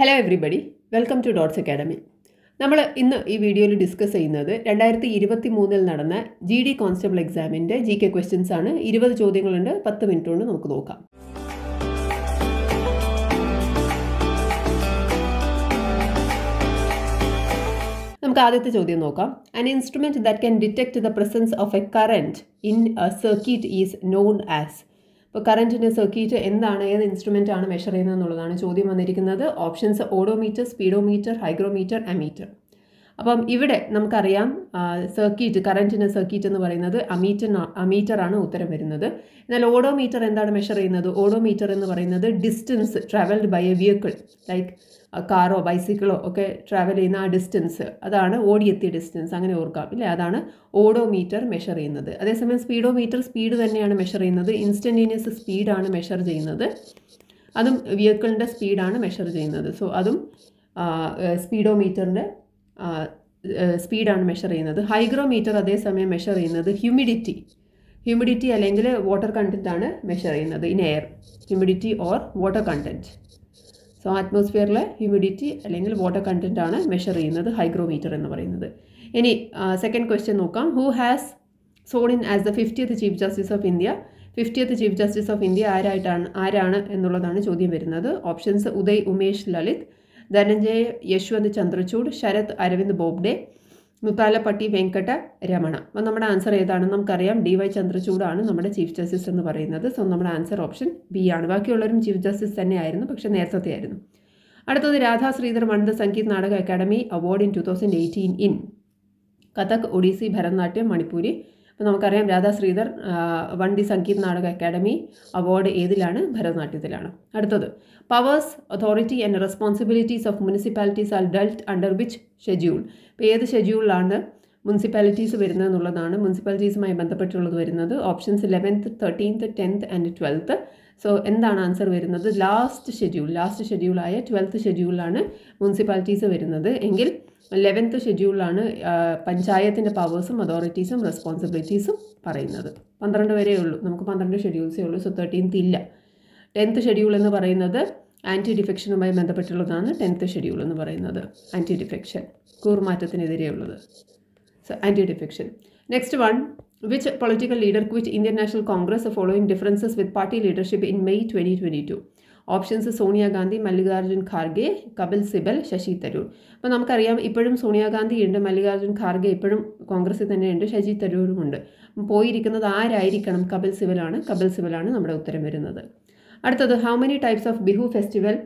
hello everybody welcome to Dots Academy നമ്മൾ ഇന്ന് ഈ വീഡിയോയിൽ ഡിസ്കസ് ചെയ്യുന്നത് രണ്ടായിരത്തി ഇരുപത്തി മൂന്നിൽ നടന്ന ജി ഡി കോൺസ്റ്റബിൾ എക്സാമിൻ്റെ ജി കെ ക്വസ്റ്റ്യൻസ് ആണ് ഇരുപത് ചോദ്യങ്ങളുണ്ട് പത്ത് മിനിറ്റ് കൊണ്ട് നമുക്ക് നോക്കാം നമുക്ക് ആദ്യത്തെ ചോദ്യം നോക്കാം an instrument that can detect the presence of a current in a circuit is known as ഇപ്പോൾ കറൻറ്റിൻ്റെ സർക്യൂട്ട് എന്താണ് ഏത് ഇൻസ്ട്രുമെൻ്റ് ആണ് മെഷർ ചെയ്യുന്നത് എന്നുള്ളതാണ് ചോദ്യം വന്നിരിക്കുന്നത് options odometer speedometer hygrometer ammeter അപ്പം ഇവിടെ നമുക്കറിയാം സർക്യൂട്ട് കറൻറ്റിന് സർക്യൂട്ട് എന്ന് പറയുന്നത് അമീറ്റർ അമീറ്റർ ആണ് ഉത്തരം വരുന്നത് എന്നാൽ ഓഡോമീറ്റർ എന്താണ് മെഷർ ചെയ്യുന്നത് ഓഡോമീറ്റർ എന്ന് പറയുന്നത് distance travelled by a vehicle like കാറോ ബൈസിക്കിളോ ഒക്കെ ട്രാവൽ ചെയ്യുന്ന ആ ഡിസ്റ്റൻസ് അതാണ് ഓടിയെത്തിയ ഡിസ്റ്റൻസ് അങ്ങനെ ഓർക്കാം ഇല്ലേ അതാണ് ഓഡോമീറ്റർ മെഷർ ചെയ്യുന്നത് അതേസമയം സ്പീഡോമീറ്റർ സ്പീഡ് തന്നെയാണ് മെഷർ ചെയ്യുന്നത് ഇൻസ്റ്റൻറ്റേനിയസ് സ്പീഡാണ് മെഷർ ചെയ്യുന്നത് അതും വെഹിക്കിളിൻ്റെ സ്പീഡാണ് മെഷർ ചെയ്യുന്നത് സോ അതും സ്പീഡോമീറ്ററിൻ്റെ സ്പീഡാണ് മെഷർ ചെയ്യുന്നത് ഹൈഗ്രോമീറ്റർ അതേസമയം മെഷർ ചെയ്യുന്നത് ഹ്യൂമിഡിറ്റി ഹ്യൂമിഡിറ്റി അല്ലെങ്കിൽ വാട്ടർ കണ്ടൻറ്റ് ആണ് മെഷർ ചെയ്യുന്നത് in air humidity or water content so അറ്റ്മോസ്ഫിയറിലെ ഹ്യൂമിഡിറ്റി അല്ലെങ്കിൽ വാട്ടർ കണ്ടൻറ്റ് ആണ് മെഷർ ചെയ്യുന്നത് ഹൈഗ്രോമീറ്റർ എന്ന് പറയുന്നത് ഇനി സെക്കൻഡ് ക്വസ്റ്റ്യൻ നോക്കാം who has sworn in as the fiftieth chief justice of India fiftieth chief justice of India ആരായിട്ടാണ് ആരാണ് എന്നുള്ളതാണ് ചോദ്യം വരുന്നത് ഓപ്ഷൻസ് ഉദയ് ഉമേഷ് ലളിത് ധനഞ്ജയ യശ്വന്ത് ചന്ദ്രചൂഡ് ശരത് അരവിന്ദ് ബോബ്ഡെ മുത്താലപ്പട്ടി വെങ്കട രമണ അപ്പോൾ നമ്മുടെ ആൻസർ ഏതാണ് നമുക്കറിയാം ഡി വൈ ചന്ദ്രചൂഡാണ് നമ്മുടെ ചീഫ് ജസ്റ്റിസ് എന്ന് പറയുന്നത് സോ നമ്മുടെ ആൻസർ ഓപ്ഷൻ ബി ആണ് ബാക്കിയുള്ളവരും ചീഫ് ജസ്റ്റിസ് തന്നെയായിരുന്നു പക്ഷേ നേരത്തെ ആയിരുന്നു അടുത്തത് Radha Sridhar Manda Sangeet Natak Akademi award in two thousand eighteen in Kathak Odissi Bharatanatyam Manipuri ഇപ്പം നമുക്കറിയാം രാധാ ശ്രീധർ വണ്ടി സംഗീത് നാടക അക്കാദമി അവാർഡ് ഏതിലാണ് ഭരതനാട്യത്തിലാണ് അടുത്തത് powers authority and responsibilities of municipalities are dealt under which schedule ഇപ്പം ഏത് ഷെഡ്യൂളിലാണ് മുനിസിപ്പാലിറ്റീസ് വരുന്നത് എന്നുള്ളതാണ് മുനിസിപ്പാലിറ്റീസുമായി ബന്ധപ്പെട്ടുള്ളത് വരുന്നത് options eleventh thirteenth tenth and twelfth so എന്താണ് ആൻസർ വരുന്നത് ലാസ്റ്റ് ഷെഡ്യൂൾ ലാസ്റ്റ് ഷെഡ്യൂളായ ട്വൽത്ത് ഷെഡ്യൂളിലാണ് മുനിസിപ്പാലിറ്റീസ് വരുന്നത് എങ്കിൽ ലെവൻത്ത് ഷെഡ്യൂളിലാണ് പഞ്ചായത്തിൻ്റെ പവേഴ്സും അതോറിറ്റീസും റെസ്പോൺസിബിലിറ്റീസും പറയുന്നത് പന്ത്രണ്ട് വരെ ഉള്ളൂ നമുക്ക് പന്ത്രണ്ട് ഷെഡ്യൂൾസേ ഉള്ളൂ സോ തേർട്ടീൻത്ത് ഇല്ല ടെൻത്ത് ഷെഡ്യൂൾ എന്ന് പറയുന്നത് ആൻറ്റി ഡിഫെക്ഷനുമായി ബന്ധപ്പെട്ടുള്ളതാണ് ടെൻത്ത് ഷെഡ്യൂൾ എന്ന് പറയുന്നത് ആൻറ്റി ഡിഫെക്ഷൻ കൂർമാറ്റത്തിനെതിരെയുള്ളത് so anti defection next one which political leader which Indian National Congress following differences with party leadership in May twenty twenty two options Sonia Gandhi Mallikarjun Kharge Kapil Sibal Shashi Tharoor അപ്പോൾ നമുക്കറിയാം ഇപ്പോഴും സോണിയാഗാന്ധി ഉണ്ട് മല്ലികാർജ്ജുൻ ഖാർഗെ ഇപ്പോഴും കോൺഗ്രസിൽ തന്നെയുണ്ട് ശശി തരൂരും ഉണ്ട് പോയിരിക്കുന്നത് ആരായിരിക്കണം കപിൽ സിബലാണ് കപിൽ സിബലാണ് നമ്മുടെ ഉത്തരം വരുന്നത് അടുത്തത് how many types of Bihu festival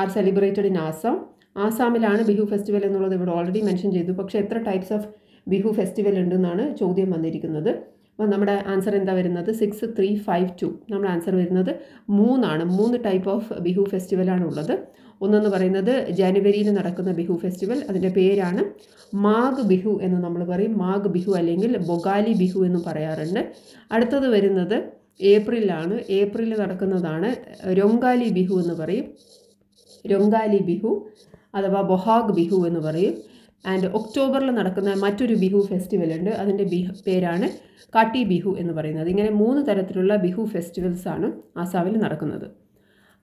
are celebrated in Assam ആസാമിലാണ് ബിഹു ഫെസ്റ്റിവൽ എന്നുള്ളത് ഇവിടെ ഓൾറെഡി മെൻഷൻ ചെയ്തു പക്ഷേ എത്ര ടൈപ്സ് ഓഫ് ബിഹു ഫെസ്റ്റിവൽ ഉണ്ടെന്നാണ് ചോദ്യം വന്നിരിക്കുന്നത് അപ്പോൾ നമ്മുടെ ആൻസർ എന്താ വരുന്നത് സിക്സ് ത്രീ ഫൈവ് ടു നമ്മുടെ ആൻസർ വരുന്നത് മൂന്നാണ് മൂന്ന് ടൈപ്പ് ഓഫ് ബിഹു ഫെസ്റ്റിവലാണ് ഉള്ളത് ഒന്നെന്ന് പറയുന്നത് ജനുവരിയിൽ നടക്കുന്ന ബിഹു ഫെസ്റ്റിവൽ അതിൻ്റെ പേരാണ് മാഗ് ബിഹു എന്ന് നമ്മൾ പറയും മാഗ് ബിഹു അല്ലെങ്കിൽ ബൊഗാലി ബിഹു എന്ന് പറയാറുണ്ട് അടുത്തത് വരുന്നത് ഏപ്രിലാണ് ഏപ്രിലിൽ നടക്കുന്നതാണ് രൊങ്കാലി ബിഹു എന്ന് പറയും രൊങ്കാലി ബിഹു അഥവാ ബൊഹാഗ് ബിഹു എന്ന് പറയും ആൻഡ് ഒക്ടോബറിൽ നടക്കുന്ന മറ്റൊരു ബിഹു ഫെസ്റ്റിവൽ ഉണ്ട് അതിൻ്റെ ബിഹു പേരാണ് കാട്ടി ബിഹു എന്ന് പറയുന്നത് ഇങ്ങനെ മൂന്ന് തരത്തിലുള്ള ബിഹു ഫെസ്റ്റിവൽസാണ് ആസാമിൽ നടക്കുന്നത്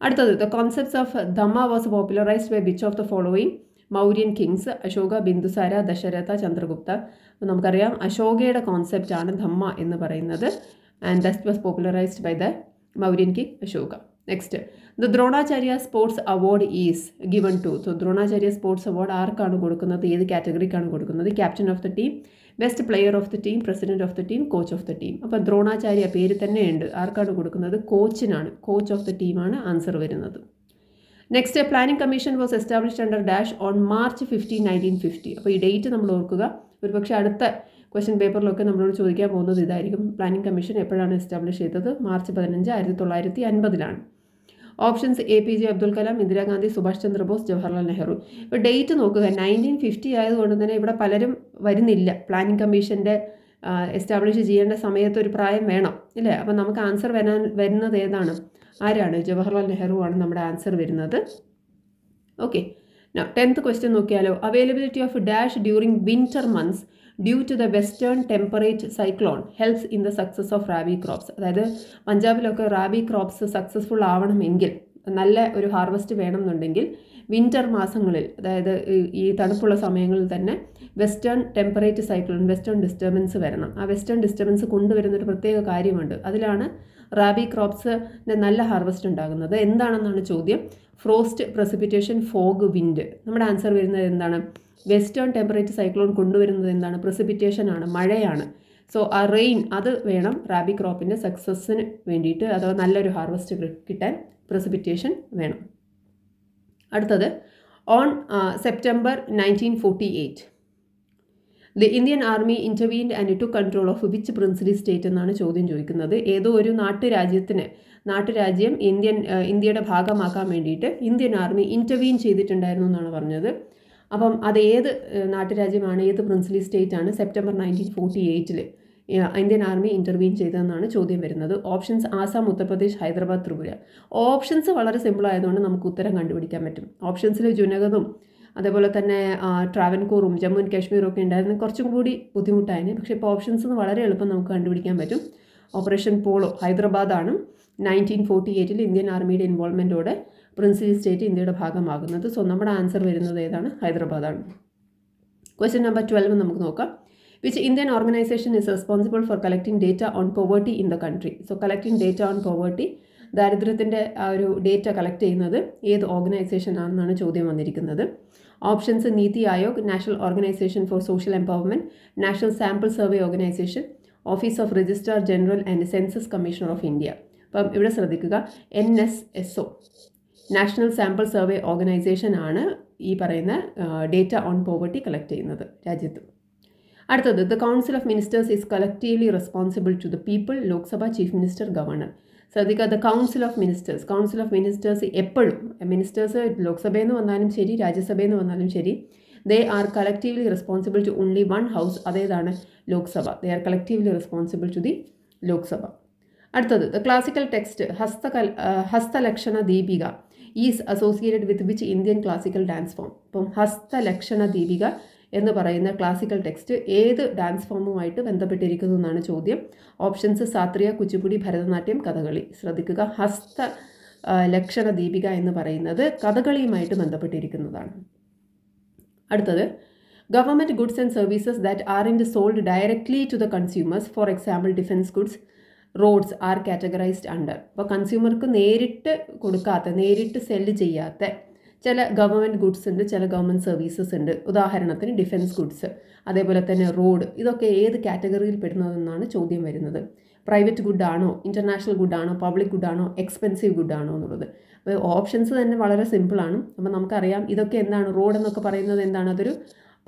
അടുത്തത് the concepts of Dhamma was popularised by which of the following Mauryan kings Ashoka Bindusara Dasharatha Chandragupta നമുക്കറിയാം അശോകയുടെ കോൺസെപ്റ്റാണ് ധമ്മ എന്ന് പറയുന്നത് and this was popularised by the Mauryan king Ashoka next the Dronacharya sports award is given to so Dronacharya sports award ആർക്കാണ് കൊടുക്കുന്നത് ഏത് കാറ്റഗറിക്കാണ് കൊടുക്കുന്നത് captain of the team best player of the team president of the team coach of the team അപ്പോൾ ദ്രോണാചാര്യ പേര് തന്നെ ഉണ്ട് ആർക്കാണ് കൊടുക്കുന്നത് കോച്ചിനാണ് കോച്ച് ഓഫ് ദ ടീമാണ് ആൻസർ വരുന്നത് next planning commission was established under dash on March fifteen nineteen fifty അപ്പോൾ ഈ ഡേറ്റ് നമ്മൾ ഓർക്കുക ഒരുപക്ഷെ അടുത്ത ക്വസ്റ്റ്യൻ പേപ്പറിലൊക്കെ നമ്മളോട് ചോദിക്കാൻ പോകുന്നത് ഇതായിരിക്കും പ്ലാനിംഗ് കമ്മീഷൻ എപ്പോഴാണ് എസ്റ്റാബ്ലിഷ് ചെയ്തത് മാർച്ച് പതിനഞ്ച് ആയിരത്തി തൊള്ളായിരത്തി അൻപതിലാണ് options A P J Abdul Kalam Indira Gandhi Subhash Chandra Bose Jawaharlal Nehru ഇപ്പോൾ ഡേറ്റ് നോക്കുക നയൻറ്റീൻ ഫിഫ്റ്റി ആയതുകൊണ്ട് തന്നെ ഇവിടെ പലരും വരുന്നില്ല പ്ലാനിംഗ് കമ്മീഷൻ്റെ എസ്റ്റാബ്ലിഷ് ചെയ്യേണ്ട സമയത്ത് ഒരു പ്രായം വേണം ഇല്ലേ അപ്പം നമുക്ക് ആൻസർ വരാൻ വരുന്നത് ഏതാണ് ആരാണ് ജവഹർലാൽ നെഹ്റു ആണ് നമ്മുടെ ആൻസർ വരുന്നത് ഓക്കെ ടെൻത്ത് ക്വസ്റ്റ്യൻ നോക്കിയാലോ availability of dash during winter months due to the western temperate cyclone helps in the success of rabi crops അതായത് പഞ്ചാബിലൊക്കെ റാബി ക്രോപ്സ് സക്സസ്ഫുൾ ആവണമെങ്കിൽ നല്ല ഒരു ഹാർവസ്റ്റ് വേണമെന്നുണ്ടെങ്കിൽ വിൻ്റർ മാസങ്ങളിൽ അതായത് ഈ തണുപ്പുള്ള സമയങ്ങളിൽ തന്നെ western temperate cyclone western disturbance വരണം ആ വെസ്റ്റേൺ ഡിസ്റ്റർബൻസ് കൊണ്ടുവരുന്ന ഒരു പ്രത്യേക കാര്യമുണ്ട് അതിലാണ് റാബി ക്രോപ്സിൻ്റെ നല്ല ഹാർവസ്റ്റ് ഉണ്ടാകുന്നത് എന്താണെന്നാണ് ചോദ്യം ഫ്രോസ്റ്റ് പ്രസിപ്പിറ്റേഷൻ ഫോഗ് വിൻഡ് നമ്മുടെ ആൻസർ വരുന്നത് എന്താണ് വെസ്റ്റേൺ ടെമ്പറേച്ചർ സൈക്ലോൺ കൊണ്ടുവരുന്നത് എന്താണ് പ്രസിപിറ്റേഷൻ ആണ് മഴയാണ് സോ ആ റെയിൻ അത് വേണം റാബി ക്രോപ്പിൻ്റെ സക്സസ്സിന് വേണ്ടിയിട്ട് അഥവാ നല്ലൊരു ഹാർവസ്റ്റ് കിട്ടാൻ പ്രസിപിറ്റേഷൻ വേണം അടുത്തത് on September nineteen forty eight Indian army intervene and to control of which princely state എന്നാണ് ചോദ്യം ചോദിക്കുന്നത് ഏതോ ഒരു നാട്ടുരാജ്യത്തിന് നാട്ടുരാജ്യം ഇന്ത്യൻ ഇന്ത്യയുടെ ഭാഗമാക്കാൻ വേണ്ടിയിട്ട് ഇന്ത്യൻ ആർമി ഇൻ്റർവീൻ ചെയ്തിട്ടുണ്ടായിരുന്നു എന്നാണ് പറഞ്ഞത് അപ്പം അത് ഏത് നാട്ടുരാജ്യമാണ് ഏത് പ്രിൻസിലി സ്റ്റേറ്റ് ആണ് സെപ്റ്റംബർ നയൻറ്റീൻ ഫോർട്ടി എയ്റ്റിൽ ഇന്ത്യൻ ആർമി ഇൻ്റർവ്യൂ ചെയ്തതെന്നാണ് ചോദ്യം വരുന്നത് ഓപ്ഷൻസ് ആസാം ഉത്തർപ്രദേശ് ഹൈദരാബാദ് ത്രിപുര ഓപ്ഷൻസ് വളരെ സിമ്പിൾ ആയതുകൊണ്ട് നമുക്ക് ഉത്തരം കണ്ടുപിടിക്കാൻ പറ്റും ഓപ്ഷൻസിൽ ജുനകതും അതേപോലെ തന്നെ ട്രാവൻകൂറും ജമ്മു ആൻഡ് കാശ്മീറും ഒക്കെ ഉണ്ടായിരുന്നു കുറച്ചും കൂടി ബുദ്ധിമുട്ടായിരുന്നു പക്ഷേ ഇപ്പോൾ ഓപ്ഷൻസ് വളരെ എളുപ്പം നമുക്ക് കണ്ടുപിടിക്കാൻ പറ്റും ഓപ്പറേഷൻ പോളോ ഹൈദരാബാദാണ് നയൻറ്റീൻ ഫോർട്ടി എയ്റ്റിൽ ഇന്ത്യൻ ആർമിയുടെ ഇൻവോൾവ്മെൻറ്റോടെ പ്രിൻസിലി സ്റ്റേറ്റ് ഇന്ത്യയുടെ ഭാഗമാകുന്നത് സോ നമ്മുടെ ആൻസർ വരുന്നത് ഏതാണ് ഹൈദരാബാദാണ് ക്വസ്റ്റ്യൻ നമ്പർ ട്വൽവ് നമുക്ക് നോക്കാം which Indian organisation is responsible for collecting data on poverty in the country so collecting data on poverty ദാരിദ്ര്യത്തിൻ്റെ ആ ഒരു ഡേറ്റ കളക്ട് ചെയ്യുന്നത് ഏത് ഓർഗനൈസേഷൻ ആണെന്നാണ് ചോദ്യം വന്നിരിക്കുന്നത് options Niti Aayog national organisation for social empowerment national sample survey organisation office of registrar general and census commissioner of India അപ്പം ഇവിടെ ശ്രദ്ധിക്കുക N S S O national sample survey organisation ആണ് ഈ പറയുന്ന ഡേറ്റ ഓൺ പോവർട്ടി കളക്ട് ചെയ്യുന്നത് രാജ്യത്ത് അടുത്തത് the council of ministers is collectively responsible to the people Lok Sabha chief minister governor ശ്രദ്ധിക്കുക the council of ministers council of ministers എപ്പോഴും ministers നിന്ന് വന്നാലും ശരി നിന്ന് വന്നാലും ശരി they are collectively responsible to only one house അതേതാണ് Lok Sabha they are collectively responsible to the Lok Sabha അടുത്തത് ദ ക്ലാസിക്കൽ ടെക്സ്റ്റ് ഹസ്തകൽ Hastalakshana Deepika is associated with which Indian classical dance form ഇപ്പം ഹസ്തലക്ഷണ ദീപിക എന്ന് പറയുന്ന ക്ലാസിക്കൽ ടെക്സ്റ്റ് ഏത് ഡാൻസ് ഫോമുമായിട്ട് ബന്ധപ്പെട്ടിരിക്കുന്നു എന്നാണ് ചോദ്യം ഓപ്ഷൻസ് സാത്രിയ കുച്ചിപ്പുടി ഭരതനാട്യം കഥകളി ശ്രദ്ധിക്കുക ഹസ്ത ലക്ഷണ ദീപിക എന്ന് പറയുന്നത് കഥകളിയുമായിട്ട് ബന്ധപ്പെട്ടിരിക്കുന്നതാണ് അടുത്തത് government goods and services that are in sold directly to the consumers for example defence goods roads are categorised under അപ്പോൾ കൺസ്യൂമർക്ക് നേരിട്ട് കൊടുക്കാത്ത നേരിട്ട് സെല്ല് ചെയ്യാത്ത ചില ഗവൺമെൻറ് ഗുഡ്സ് ഉണ്ട് ചില ഗവൺമെൻറ് സർവീസസ് ഉണ്ട് ഉദാഹരണത്തിന് ഡിഫൻസ് ഗുഡ്സ് അതേപോലെ തന്നെ റോഡ് ഇതൊക്കെ ഏത് കാറ്റഗറിയിൽ പെടുന്നതെന്നാണ് ചോദ്യം വരുന്നത് പ്രൈവറ്റ് ഗുഡാണോ ഇൻ്റർനാഷണൽ ഗുഡാണോ പബ്ലിക് ഗുഡാണോ എക്സ്പെൻസീവ് ഗുഡാണോ എന്നുള്ളത് അപ്പോൾ ഓപ്ഷൻസ് തന്നെ വളരെ സിമ്പിളാണ് അപ്പോൾ നമുക്കറിയാം ഇതൊക്കെ എന്താണ് റോഡ് എന്നൊക്കെ പറയുന്നത് എന്താണ് അതൊരു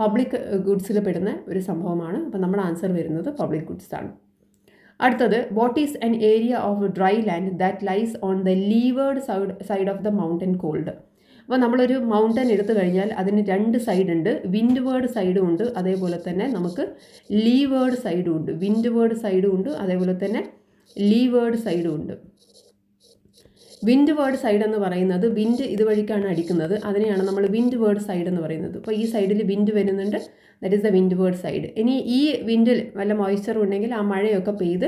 പബ്ലിക് ഗുഡ്സിൽ പെടുന്ന ഒരു സംഭവമാണ് അപ്പോൾ നമ്മുടെ ആൻസർ വരുന്നത് പബ്ലിക് ഗുഡ്സ് ആണ് അടുത്തത് what is an area of dry land that lies on the leeward side side of the mountain called അപ്പോൾ നമ്മളൊരു മൗണ്ടൻ എടുത്തു കഴിഞ്ഞാൽ അതിന് രണ്ട് സൈഡ് ഉണ്ട് വിൻഡ് വേർഡ് സൈഡും ഉണ്ട് അതേപോലെ തന്നെ നമുക്ക് ലീവേർഡ് സൈഡും ഉണ്ട് വിൻഡ് വേർഡ് സൈഡും ഉണ്ട് അതേപോലെ തന്നെ ലീവേർഡ് സൈഡും ഉണ്ട് വിൻഡ് വേർഡ് സൈഡ് എന്ന് പറയുന്നത് വിൻഡ് ഇതുവഴിക്കാണ് അടിക്കുന്നത് അതിനെയാണ് നമ്മൾ വിൻഡ് വേർഡ് സൈഡ് എന്ന് പറയുന്നത് അപ്പോൾ ഈ സൈഡിൽ വിൻഡ് വരുന്നുണ്ട് that is the windward side ഇനി ഈ വിൻഡിൽ വല്ല മോയ്സ്ചർ ഉണ്ടെങ്കിൽ ആ മഴയൊക്കെ പെയ്ത്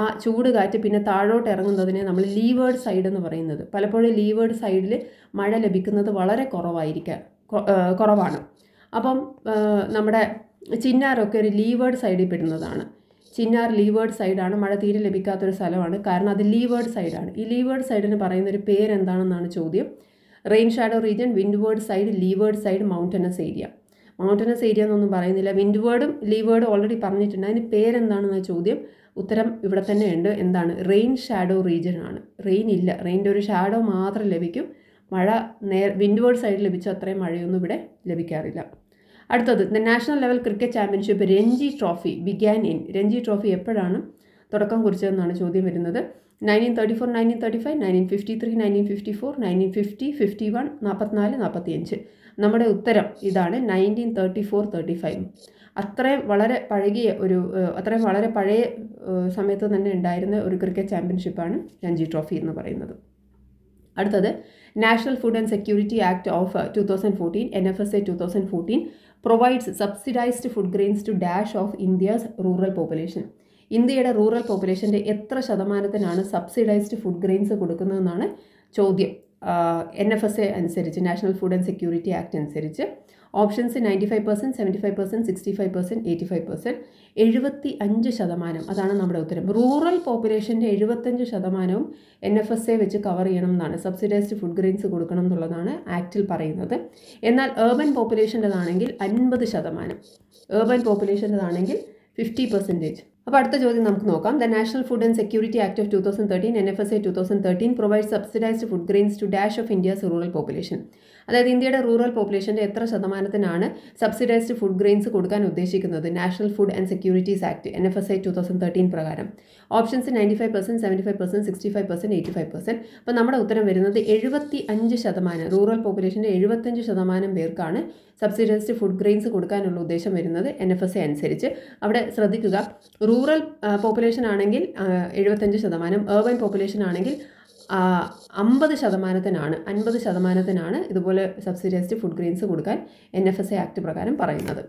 ആ ചൂട് കാറ്റ് പിന്നെ താഴോട്ട് ഇറങ്ങുന്നതിനെ നമ്മൾ ലീവേർഡ് സൈഡ് എന്ന് പറയുന്നത് പലപ്പോഴും ലീവേർഡ് സൈഡിൽ മഴ ലഭിക്കുന്നത് വളരെ കുറവായിരിക്കാം കുറവാണ് അപ്പം നമ്മുടെ ചിന്നാറൊക്കെ ഒരു ലീവേർഡ് സൈഡിൽ പെടുന്നതാണ് ചിന്നാർ ലീവേർഡ് സൈഡാണ് മഴ തീരെ ലഭിക്കാത്തൊരു സ്ഥലമാണ് കാരണം അത് ലീവേർഡ് സൈഡാണ് ഈ ലീവേർഡ് സൈഡിന് പറയുന്നൊരു പേരെന്താണെന്നാണ് ചോദ്യം rain shadow region word side leeward side mountainous area mountainous area എന്നൊന്നും പറയുന്നില്ല വിൻഡ് വേർഡും ലീവേർഡും ഓൾറെഡി പറഞ്ഞിട്ടുണ്ട് അതിന് പേരെന്താണെന്ന ചോദ്യം ഉത്തരം ഇവിടെ തന്നെ ഉണ്ട് എന്താണ് റെയിൻ ഷാഡോ റീജിയൻ ആണ് റെയിൻ ഇല്ല റെയിൻ്റെ ഒരു ഷാഡോ മാത്രം ലഭിക്കും മഴ നേർ വിൻഡ് വേർഡ് സൈഡ് ലഭിച്ച അത്രയും മഴയൊന്നും ഇവിടെ ലഭിക്കാറില്ല അടുത്തത് the national level cricket championship Ranji trophy began in Ranji trophy എപ്പോഴാണ് തുടക്കം കുറിച്ചതെന്നാണ് ചോദ്യം വരുന്നത് 1934, 1935, 1953, 1954, 1950, 51, നാൽപ്പത്തിനാല് നാൽപ്പത്തിയഞ്ച് നമ്മുടെ ഉത്തരം ഇതാണ് nineteen thirty four thirty five അത്രയും വളരെ പഴകിയ ഒരു അത്രയും വളരെ പഴയ സമയത്ത് തന്നെ ഉണ്ടായിരുന്ന ഒരു ക്രിക്കറ്റ് ചാമ്പ്യൻഷിപ്പാണ് രഞ്ജി ട്രോഫി എന്ന് പറയുന്നത് അടുത്തത് national food and security act of two thousand fourteen N F S A two thousand fourteen provides subsidised food grains to dash of India's rural population ഇന്ത്യയുടെ റൂറൽ പോപ്പുലേഷൻ്റെ എത്ര ശതമാനത്തിനാണ് സബ്സിഡൈസ്ഡ് ഫുഡ് ഗ്രെയിൻസ് കൊടുക്കുന്നതെന്നാണ് ചോദ്യം N F S A അനുസരിച്ച് national food and security act അനുസരിച്ച് options ninety five percent seventy five percent sixty five percent eighty five percent എഴുപത്തി അഞ്ച് ശതമാനം അതാണ് നമ്മുടെ ഉത്തരം റൂറൽ പോപ്പുലേഷൻ്റെ എഴുപത്തഞ്ച് ശതമാനവും എൻ എഫ് എസ് എ വെച്ച് കവർ ചെയ്യണം എന്നാണ് സബ്സിഡൈസ്ഡ് ഫുഡ് ഗ്രെയിൻസ് കൊടുക്കണം എന്നുള്ളതാണ് ആക്റ്റിൽ പറയുന്നത് എന്നാൽ ഏർബൻ പോപ്പുലേഷൻ്റെതാണെങ്കിൽ അൻപത് ശതമാനം ഏർബൻ പോപ്പുലേഷൻ്റെതാണെങ്കിൽ ഫിഫ്റ്റി പെർസെൻറ്റേജ് അപ്പോൾ അടുത്ത ചോദ്യം നമുക്ക് നോക്കാം the national food and security act of two thousand thirteen N F S A two thousand thirteen provide subsidised food grains to dash of India's rural population അതായത് ഇന്ത്യയുടെ rural പോപ്പുലേഷൻ്റെ എത്ര ശതമാനത്തിനാണ് സബ്സിഡൈസ്ഡ് ഫുഡ് ഗ്രെയിൻസ് കൊടുക്കാൻ ഉദ്ദേശിക്കുന്നത് national food and securities act N F S I two thousand thirteen പ്രകാരം options ninety five percent seventy five percent sixty five percent eighty five percent അപ്പോൾ നമ്മുടെ ഉത്തരം വരുന്നത് എഴുപത്തി അഞ്ച് ശതമാനം റൂറൽ പോപ്പുലേഷൻ്റെ എഴുപത്തഞ്ച് ശതമാനം പേർക്കാണ് സബ്സിഡൈസ്ഡ് ഫുഡ് ഗ്രെയിൻസ് കൊടുക്കാനുള്ള ഉദ്ദേശം വരുന്നത് എൻ എഫ് എസ് എ അനുസരിച്ച് അവിടെ ശ്രദ്ധിക്കുക റൂറൽ പോപ്പുലേഷൻ ആണെങ്കിൽ എഴുപത്തഞ്ച് ശതമാനം ഏർബൻ പോപ്പുലേഷൻ ആണെങ്കിൽ അമ്പത് ശതമാനത്തിനാണ് അൻപത് ശതമാനത്തിനാണ് ഇതുപോലെ സബ്സിഡൈസ്ഡ് ഫുഡ് ഗ്രെയിൻസ് കൊടുക്കാൻ N F S A act പ്രകാരം പറയുന്നത്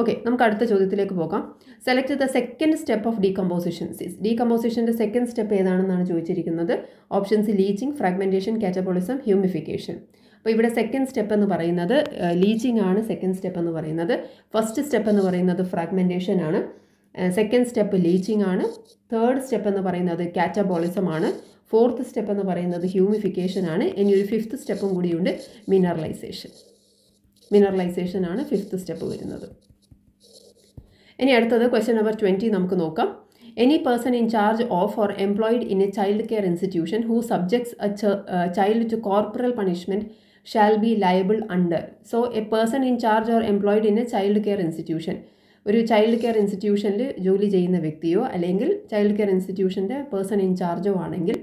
ഓക്കെ നമുക്ക് അടുത്ത ചോദ്യത്തിലേക്ക് പോകാം select the second step of decomposition ഡീകമ്പോസിഷൻ്റെ സെക്കൻഡ് സ്റ്റെപ്പ് ഏതാണെന്നാണ് ചോദിച്ചിരിക്കുന്നത് options leaching fragmentation catabolism humification അപ്പോൾ ഇവിടെ സെക്കൻഡ് സ്റ്റെപ്പ് എന്ന് പറയുന്നത് ലീച്ചിങ് ആണ് സെക്കൻഡ് സ്റ്റെപ്പ് എന്ന് പറയുന്നത് ഫസ്റ്റ് സ്റ്റെപ്പ് എന്ന് പറയുന്നത് ഫ്രാഗ്മെൻറ്റേഷൻ ആണ് സെക്കൻഡ് സ്റ്റെപ്പ് ലീച്ചിങ് ആണ് തേർഡ് സ്റ്റെപ്പ് എന്ന് പറയുന്നത് കാറ്റബോളിസം ആണ് ഫോർത്ത് സ്റ്റെപ്പ് എന്ന് പറയുന്നത് ഹ്യൂമിഫിക്കേഷൻ ആണ് ഇനി ഒരു ഫിഫ്ത്ത് സ്റ്റെപ്പും കൂടിയുണ്ട് മിനറലൈസേഷൻ മിനറലൈസേഷൻ ആണ് ഫിഫ്ത്ത് സ്റ്റെപ്പ് വരുന്നത് ഇനി അടുത്തത് ക്വസ്റ്റ്യൻ നമ്പർ ട്വൻറ്റി നമുക്ക് നോക്കാം any person in charge of or employed in a child care institution who subjects a child to corporal punishment shall be liable under so a person in charge or employed in a child care institution ഒരു child care ഇൻസ്റ്റിറ്റ്യൂഷനിൽ ജോലി ചെയ്യുന്ന വ്യക്തിയോ അല്ലെങ്കിൽ child care ഇൻസ്റ്റിറ്റ്യൂഷൻ്റെ person in ചാർജോ ആണെങ്കിൽ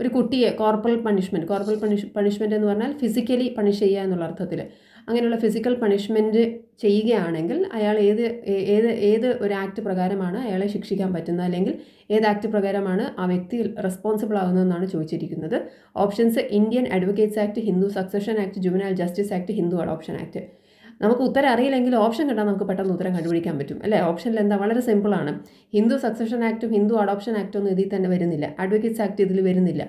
ഒരു കുട്ടിയെ corporal punishment corporal punish punishment എന്ന് പറഞ്ഞാൽ ഫിസിക്കലി പണിഷ് ചെയ്യുക എന്നുള്ള അർത്ഥത്തിൽ അങ്ങനെയുള്ള ഫിസിക്കൽ പണിഷ്മെൻറ്റ് ചെയ്യുകയാണെങ്കിൽ അയാൾ ഏത് ഏത് ഏത് ഒരു ആക്ട് പ്രകാരമാണ് അയാളെ ശിക്ഷിക്കാൻ പറ്റുന്നത് അല്ലെങ്കിൽ ഏത് ആക്ട് പ്രകാരമാണ് ആ വ്യക്തി റെസ്പോൺസിബിൾ ആകുന്നതെന്നാണ് ചോദിച്ചിരിക്കുന്നത് options Indian advocates act Hindu succession act juvenile justice act Hindu adoption act നമുക്ക് ഉത്തരം അറിയില്ലെങ്കിൽ ഓപ്ഷൻ കണ്ടാൽ നമുക്ക് പെട്ടെന്ന് ഉത്തരം കണ്ടുപിടിക്കാൻ പറ്റും അല്ലേ ഓപ്ഷനിൽ എന്താ വളരെ സിമ്പിളാണ് ഹിന്ദു സക്സഷൻ ആക്റ്റും ഹിന്ദു അഡോപ്ഷൻ ആക്റ്റും ഒന്നും ഇതിൽ തന്നെ വരുന്നില്ല അഡ്വക്കേറ്റ്സ് ആക്ട് ഇതിൽ വരുന്നില്ല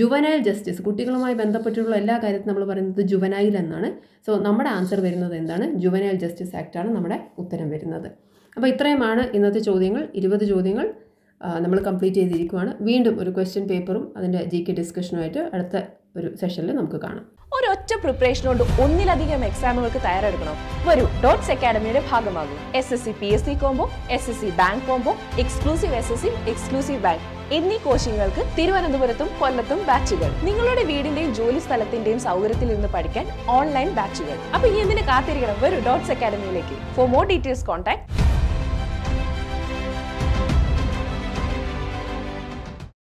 ജുവനൈൽ ജസ്റ്റിസ് കുട്ടികളുമായി ബന്ധപ്പെട്ടിട്ടുള്ള എല്ലാ കാര്യത്തിലും നമ്മൾ പറയുന്നത് ജുവനൈൽ എന്നാണ് സോ നമ്മുടെ ആൻസർ വരുന്നത് എന്താണ് ജുവനൈൽ ജസ്റ്റിസ് ആക്റ്റാണ് നമ്മുടെ ഉത്തരം വരുന്നത് അപ്പോൾ ഇത്രയുമാണ് ഇന്നത്തെ ചോദ്യങ്ങൾ ഇരുപത് ചോദ്യങ്ങൾ നമ്മൾ കംപ്ലീറ്റ് ചെയ്തിരിക്കുവാണ് വീണ്ടും ഒരു ക്വസ്റ്റ്യൻ പേപ്പറും അതിൻ്റെ ജി കെ ഡിസ്കഷനുമായിട്ട് അടുത്ത ഒരു സെഷനിൽ നമുക്ക് കാണാം ഒരൊറ്റ പ്രിപ്പറേഷൻ കൊണ്ട് ഒന്നിലധികം എക്സാമുകൾക്ക് തയ്യാറെടുക്കണം വരൂ ഡോട്ട്സ് അക്കാഡമിയുടെ ഭാഗമാകും S S C P S C combo S S C bank combo exclusive S S C exclusive bank എന്നീ കോശങ്ങൾക്ക് തിരുവനന്തപുരത്തും കൊല്ലത്തും ബാച്ചുകൾ നിങ്ങളുടെ വീടിന്റെയും ജോലി സ്ഥലത്തിന്റെയും സൗകര്യത്തിൽ നിന്ന് പഠിക്കാൻ ഓൺലൈൻ ബാച്ചുകൾ അപ്പൊ എന്തിനു കാത്തിരിക്കണം വരൂ ഡോട്ട്സ് അക്കാഡമിയിലേക്ക് ഫോർ മോർ ഡീറ്റെയിൽസ് കോൺടാക്ട്